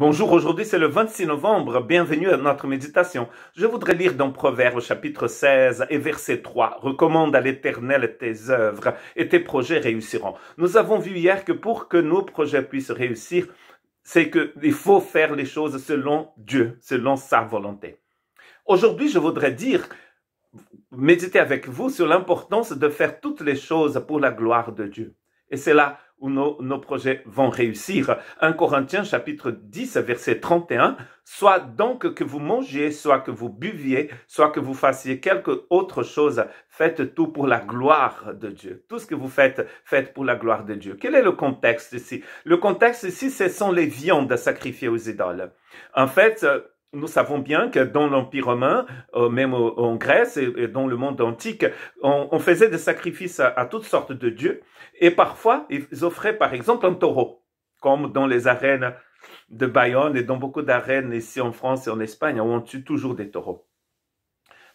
Bonjour, aujourd'hui c'est le 26 novembre, bienvenue à notre méditation. Je voudrais lire dans Proverbes chapitre 16 et verset 3. Recommande à l'Éternel tes œuvres et tes projets réussiront. Nous avons vu hier que pour que nos projets puissent réussir, c'est qu'il faut faire les choses selon Dieu, selon sa volonté. Aujourd'hui, je voudrais dire, méditer avec vous sur l'importance de faire toutes les choses pour la gloire de Dieu. Et c'est là où nos, projets vont réussir. 1 Corinthiens chapitre 10 verset 31, soit donc que vous mangiez, soit que vous buviez, soit que vous fassiez quelque autre chose, faites tout pour la gloire de Dieu. Tout ce que vous faites, faites pour la gloire de Dieu. Quel est le contexte ici Le contexte ici, ce sont les viandes sacrifiées aux idoles. En fait, nous savons bien que dans l'Empire romain, euh, même en Grèce et, dans le monde antique, on, faisait des sacrifices à, toutes sortes de dieux. Et parfois, ils offraient par exemple un taureau, comme dans les arènes de Bayonne et dans beaucoup d'arènes ici en France et en Espagne, on tue toujours des taureaux.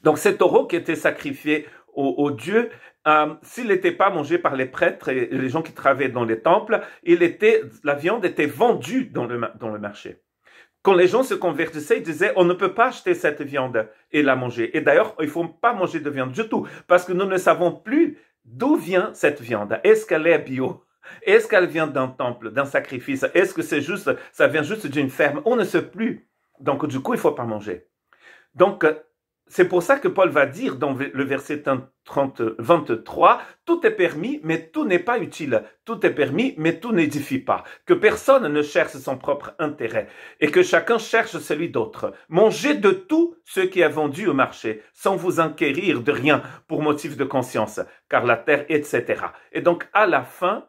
Donc ces taureaux qui étaient sacrifiés aux, dieux, euh, s'ils s'il n'était pas mangé par les prêtres et les gens qui travaillaient dans les temples, la viande était vendue dans le marché. Quand les gens se convertissaient, ils disaient on ne peut pas acheter cette viande et la manger. Et d'ailleurs, il ne faut pas manger de viande du tout parce que nous ne savons plus d'où vient cette viande. Est-ce qu'elle est bio Est-ce qu'elle vient d'un temple, d'un sacrifice Est-ce que c'est juste ça vient juste d'une ferme On ne sait plus. Donc du coup, il ne faut pas manger. Donc c'est pour ça que Paul va dire dans le verset 23, Tout est permis, mais tout n'est pas utile. Tout est permis, mais tout n'édifie pas. Que personne ne cherche son propre intérêt et que chacun cherche celui d'autre. Mangez de tout ce qui est vendu au marché, sans vous inquérir de rien pour motif de conscience, car la terre, etc. Et donc, à la fin,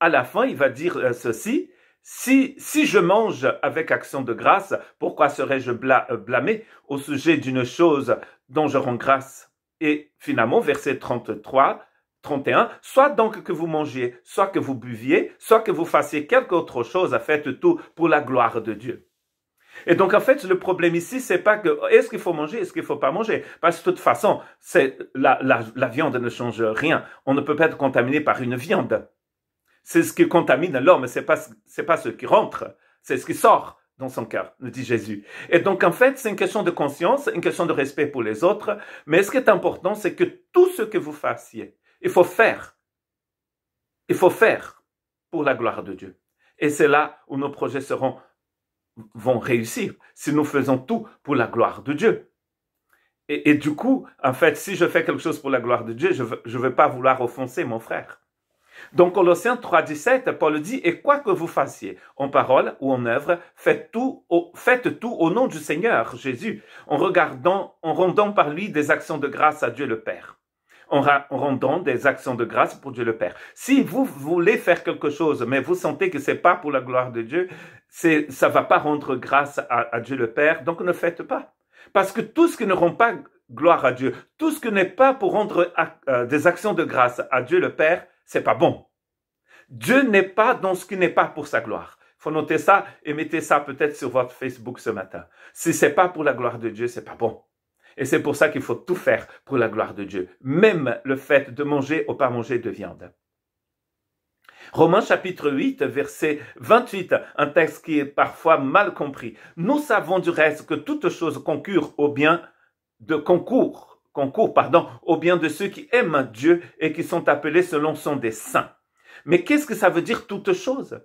à la fin, il va dire euh, ceci, si, si je mange avec action de grâce, pourquoi serais-je euh, blâmé au sujet d'une chose dont je rends grâce Et finalement, verset 33, 31, soit donc que vous mangiez, soit que vous buviez, soit que vous fassiez quelque autre chose, faites tout pour la gloire de Dieu. Et donc, en fait, le problème ici, c'est pas que est-ce qu'il faut manger, est-ce qu'il faut pas manger. Parce que de toute façon, c'est, la, la, la viande ne change rien. On ne peut pas être contaminé par une viande. C'est ce qui contamine l'homme, c'est pas, c'est pas ce qui rentre, c'est ce qui sort dans son cœur, nous dit Jésus. Et donc, en fait, c'est une question de conscience, une question de respect pour les autres. Mais ce qui est important, c'est que tout ce que vous fassiez, il faut faire. Il faut faire pour la gloire de Dieu. Et c'est là où nos projets seront, vont réussir, si nous faisons tout pour la gloire de Dieu. Et, du coup, en fait, si je fais quelque chose pour la gloire de Dieu, je ne vais pas vouloir offenser mon frère. Dans Colossiens 3.17, Paul dit, et quoi que vous fassiez, en parole ou en œuvre, faites tout, au, faites tout au nom du Seigneur Jésus, en regardant, en rendant par lui des actions de grâce à Dieu le Père. En, rendant des actions de grâce pour Dieu le Père. Si vous voulez faire quelque chose, mais vous sentez que c'est pas pour la gloire de Dieu, c'est, ça va pas rendre grâce à Dieu le Père, donc ne faites pas. Parce que tout ce qui ne rend pas gloire à Dieu, tout ce qui n'est pas pour rendre euh, des actions de grâce à Dieu le Père, c'est pas bon. Dieu n'est pas dans ce qui n'est pas pour sa gloire. Faut noter ça et mettez ça peut-être sur votre Facebook ce matin. Si c'est pas pour la gloire de Dieu, c'est pas bon. Et c'est pour ça qu'il faut tout faire pour la gloire de Dieu. Même le fait de manger ou pas manger de viande. Romains chapitre 8, verset 28, un texte qui est parfois mal compris. Nous savons du reste que toutes choses concurrent au bien de concours concours, pardon, au bien de ceux qui aiment Dieu et qui sont appelés selon son dessein. Mais qu'est-ce que ça veut dire toute chose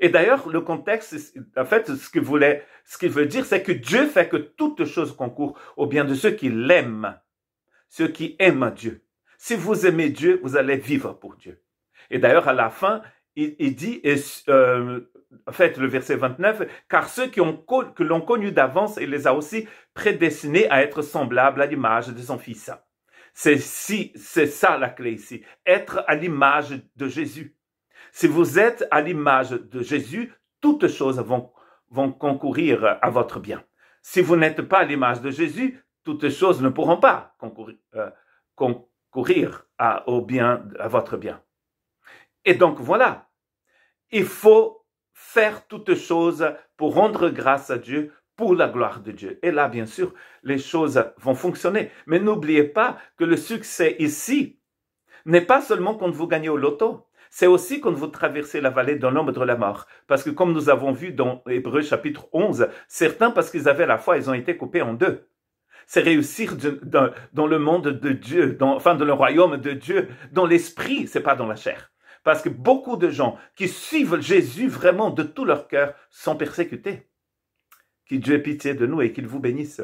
Et d'ailleurs, le contexte, en fait, ce qu'il voulait, ce qu'il veut dire, c'est que Dieu fait que toute chose concourt au bien de ceux qui l'aiment, ceux qui aiment Dieu. Si vous aimez Dieu, vous allez vivre pour Dieu. Et d'ailleurs, à la fin, il, dit, et, euh, en fait, le verset 29, car ceux qui ont, que l'on connu d'avance, il les a aussi prédestinés à être semblables à l'image de son Fils. C'est si, c'est ça la clé ici, être à l'image de Jésus. Si vous êtes à l'image de Jésus, toutes choses vont, vont concourir à votre bien. Si vous n'êtes pas à l'image de Jésus, toutes choses ne pourront pas concourir, euh, concourir à, au bien, à votre bien. Et donc voilà, il faut faire toutes choses pour rendre grâce à Dieu, pour la gloire de Dieu. Et là, bien sûr, les choses vont fonctionner. Mais n'oubliez pas que le succès ici n'est pas seulement quand vous gagnez au loto, c'est aussi quand vous traversez la vallée dans l'ombre de la mort. Parce que comme nous avons vu dans Hébreu chapitre 11, certains, parce qu'ils avaient la foi, ils ont été coupés en deux. C'est réussir dans, le monde de Dieu, dans, enfin dans le royaume de Dieu, dans l'esprit, c'est pas dans la chair. Parce que beaucoup de gens qui suivent Jésus vraiment de tout leur cœur sont persécutés. Que Dieu ait pitié de nous et qu'il vous bénisse.